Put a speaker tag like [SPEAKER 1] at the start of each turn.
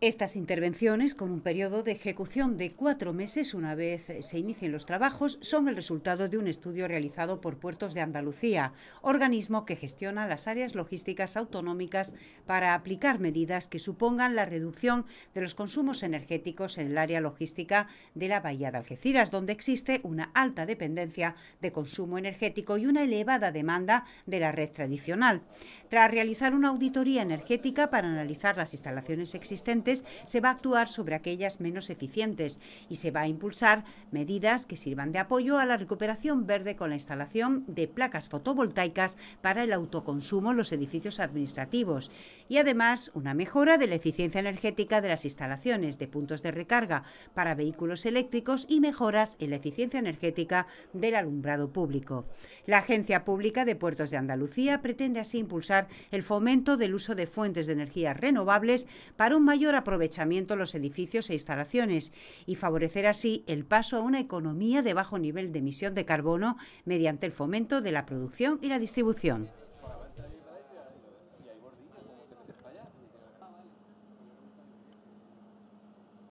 [SPEAKER 1] Estas intervenciones, con un periodo de ejecución de cuatro meses una vez se inicien los trabajos, son el resultado de un estudio realizado por Puertos de Andalucía, organismo que gestiona las áreas logísticas autonómicas para aplicar medidas que supongan la reducción de los consumos energéticos en el área logística de la Bahía de Algeciras, donde existe una alta dependencia de consumo energético y una elevada demanda de la red tradicional. Tras realizar una auditoría energética para analizar las instalaciones existentes, se va a actuar sobre aquellas menos eficientes y se va a impulsar medidas que sirvan de apoyo a la recuperación verde con la instalación de placas fotovoltaicas para el autoconsumo en los edificios administrativos y además una mejora de la eficiencia energética de las instalaciones de puntos de recarga para vehículos eléctricos y mejoras en la eficiencia energética del alumbrado público. La Agencia Pública de Puertos de Andalucía pretende así impulsar el fomento del uso de fuentes de energías renovables para un mayor aprovechamiento los edificios e instalaciones y favorecer así el paso a una economía de bajo nivel de emisión de carbono mediante el fomento de la producción y la distribución.